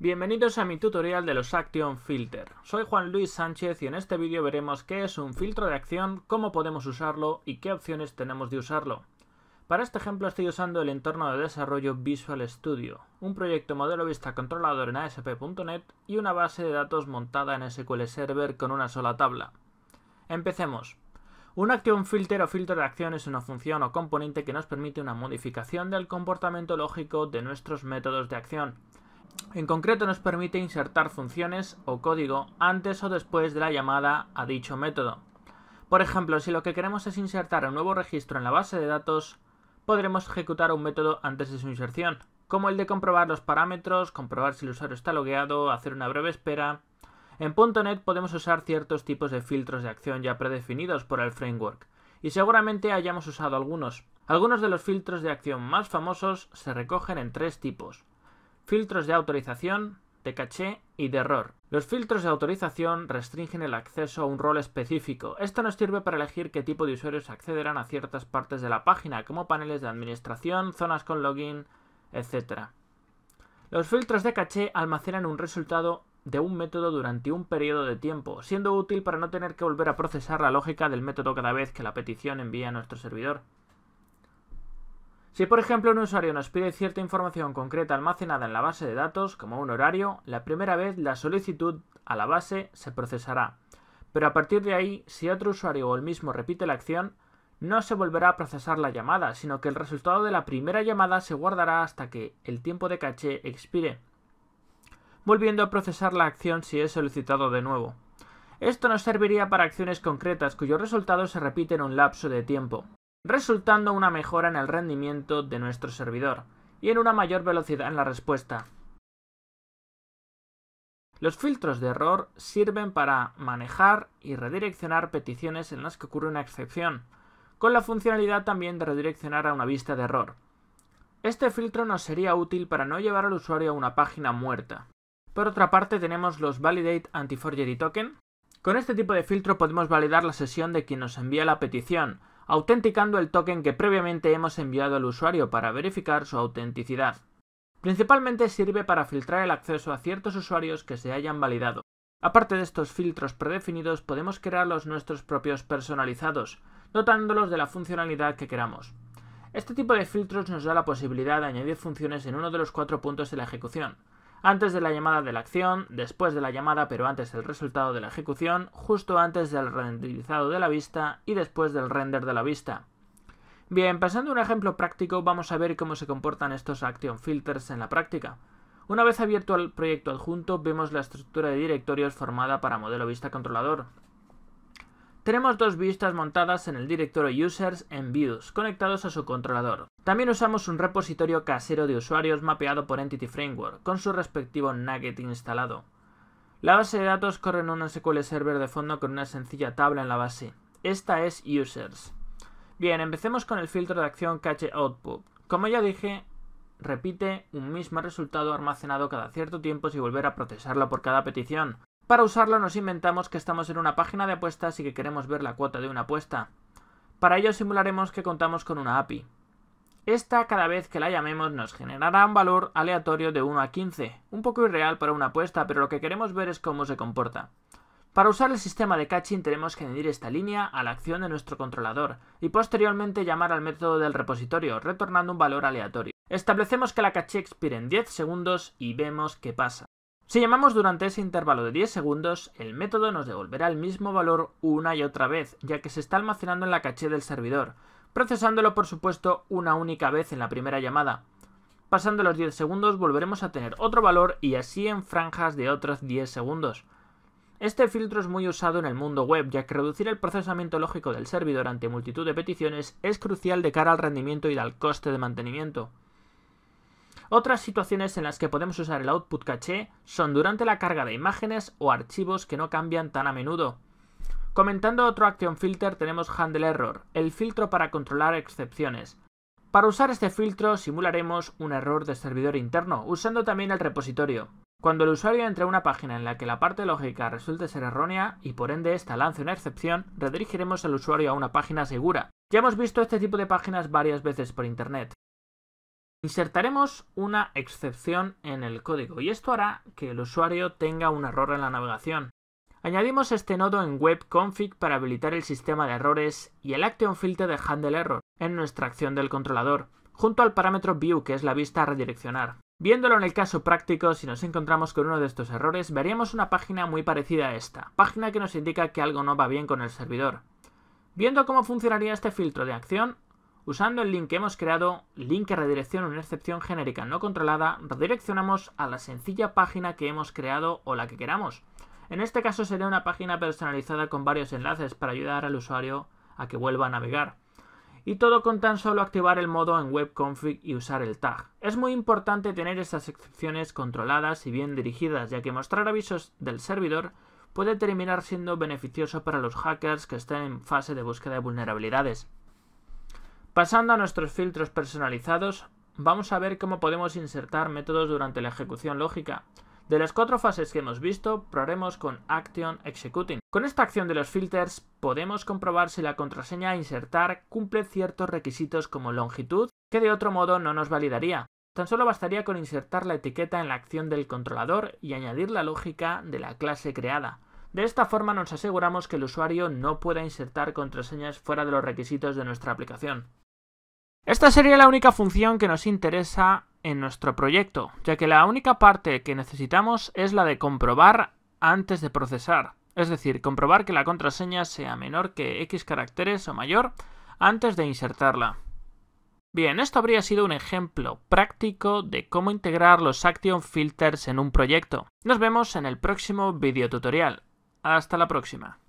Bienvenidos a mi tutorial de los Action Filter. Soy Juan Luis Sánchez y en este vídeo veremos qué es un filtro de acción, cómo podemos usarlo y qué opciones tenemos de usarlo. Para este ejemplo estoy usando el entorno de desarrollo Visual Studio, un proyecto modelo vista controlador en ASP.NET y una base de datos montada en SQL Server con una sola tabla. Empecemos. Un action filter o filtro de acción es una función o componente que nos permite una modificación del comportamiento lógico de nuestros métodos de acción. En concreto nos permite insertar funciones o código antes o después de la llamada a dicho método. Por ejemplo, si lo que queremos es insertar un nuevo registro en la base de datos, podremos ejecutar un método antes de su inserción, como el de comprobar los parámetros, comprobar si el usuario está logueado, hacer una breve espera. En .NET podemos usar ciertos tipos de filtros de acción ya predefinidos por el framework, y seguramente hayamos usado algunos. Algunos de los filtros de acción más famosos se recogen en tres tipos filtros de autorización, de caché y de error. Los filtros de autorización restringen el acceso a un rol específico. Esto nos sirve para elegir qué tipo de usuarios accederán a ciertas partes de la página, como paneles de administración, zonas con login, etc. Los filtros de caché almacenan un resultado de un método durante un periodo de tiempo, siendo útil para no tener que volver a procesar la lógica del método cada vez que la petición envía a nuestro servidor. Si por ejemplo un usuario nos pide cierta información concreta almacenada en la base de datos, como un horario, la primera vez la solicitud a la base se procesará, pero a partir de ahí, si otro usuario o el mismo repite la acción, no se volverá a procesar la llamada, sino que el resultado de la primera llamada se guardará hasta que el tiempo de caché expire, volviendo a procesar la acción si es solicitado de nuevo. Esto nos serviría para acciones concretas cuyo resultado se repite en un lapso de tiempo resultando una mejora en el rendimiento de nuestro servidor y en una mayor velocidad en la respuesta. Los filtros de error sirven para manejar y redireccionar peticiones en las que ocurre una excepción, con la funcionalidad también de redireccionar a una vista de error. Este filtro nos sería útil para no llevar al usuario a una página muerta. Por otra parte tenemos los Validate Anti-Forgery Token. Con este tipo de filtro podemos validar la sesión de quien nos envía la petición, autenticando el token que previamente hemos enviado al usuario para verificar su autenticidad. Principalmente sirve para filtrar el acceso a ciertos usuarios que se hayan validado. Aparte de estos filtros predefinidos, podemos crear los nuestros propios personalizados, dotándolos de la funcionalidad que queramos. Este tipo de filtros nos da la posibilidad de añadir funciones en uno de los cuatro puntos de la ejecución, antes de la llamada de la acción, después de la llamada pero antes del resultado de la ejecución, justo antes del renderizado de la vista y después del render de la vista. Bien, pasando a un ejemplo práctico, vamos a ver cómo se comportan estos action filters en la práctica. Una vez abierto el proyecto adjunto, vemos la estructura de directorios formada para modelo vista controlador. Tenemos dos vistas montadas en el directorio Users en Views, conectados a su controlador. También usamos un repositorio casero de usuarios mapeado por Entity Framework, con su respectivo nugget instalado. La base de datos corre en un SQL Server de fondo con una sencilla tabla en la base. Esta es Users. Bien, empecemos con el filtro de acción Cache Output. Como ya dije, repite un mismo resultado almacenado cada cierto tiempo sin volver a procesarlo por cada petición. Para usarlo nos inventamos que estamos en una página de apuestas y que queremos ver la cuota de una apuesta. Para ello simularemos que contamos con una API. Esta cada vez que la llamemos nos generará un valor aleatorio de 1 a 15, un poco irreal para una apuesta, pero lo que queremos ver es cómo se comporta. Para usar el sistema de caching tenemos que añadir esta línea a la acción de nuestro controlador y posteriormente llamar al método del repositorio, retornando un valor aleatorio. Establecemos que la caché expire en 10 segundos y vemos qué pasa. Si llamamos durante ese intervalo de 10 segundos, el método nos devolverá el mismo valor una y otra vez, ya que se está almacenando en la caché del servidor, procesándolo por supuesto una única vez en la primera llamada. Pasando los 10 segundos volveremos a tener otro valor y así en franjas de otros 10 segundos. Este filtro es muy usado en el mundo web, ya que reducir el procesamiento lógico del servidor ante multitud de peticiones es crucial de cara al rendimiento y al coste de mantenimiento. Otras situaciones en las que podemos usar el output caché son durante la carga de imágenes o archivos que no cambian tan a menudo. Comentando otro action filter tenemos handle error, el filtro para controlar excepciones. Para usar este filtro simularemos un error de servidor interno, usando también el repositorio. Cuando el usuario entre a una página en la que la parte lógica resulte ser errónea y por ende esta lance una excepción, redirigiremos al usuario a una página segura. Ya hemos visto este tipo de páginas varias veces por internet. Insertaremos una excepción en el código y esto hará que el usuario tenga un error en la navegación. Añadimos este nodo en webconfig para habilitar el sistema de errores y el action filter de handle error en nuestra acción del controlador, junto al parámetro view que es la vista a redireccionar. Viéndolo en el caso práctico, si nos encontramos con uno de estos errores, veríamos una página muy parecida a esta, página que nos indica que algo no va bien con el servidor. Viendo cómo funcionaría este filtro de acción, Usando el link que hemos creado, link que redirecciona una excepción genérica no controlada, redireccionamos a la sencilla página que hemos creado o la que queramos. En este caso sería una página personalizada con varios enlaces para ayudar al usuario a que vuelva a navegar. Y todo con tan solo activar el modo en webconfig y usar el tag. Es muy importante tener estas excepciones controladas y bien dirigidas, ya que mostrar avisos del servidor puede terminar siendo beneficioso para los hackers que estén en fase de búsqueda de vulnerabilidades. Pasando a nuestros filtros personalizados, vamos a ver cómo podemos insertar métodos durante la ejecución lógica. De las cuatro fases que hemos visto, probaremos con Action Executing. Con esta acción de los filters podemos comprobar si la contraseña a insertar cumple ciertos requisitos como longitud, que de otro modo no nos validaría. Tan solo bastaría con insertar la etiqueta en la acción del controlador y añadir la lógica de la clase creada. De esta forma nos aseguramos que el usuario no pueda insertar contraseñas fuera de los requisitos de nuestra aplicación. Esta sería la única función que nos interesa en nuestro proyecto, ya que la única parte que necesitamos es la de comprobar antes de procesar, es decir, comprobar que la contraseña sea menor que X caracteres o mayor antes de insertarla. Bien, esto habría sido un ejemplo práctico de cómo integrar los Action Filters en un proyecto. Nos vemos en el próximo videotutorial. Hasta la próxima.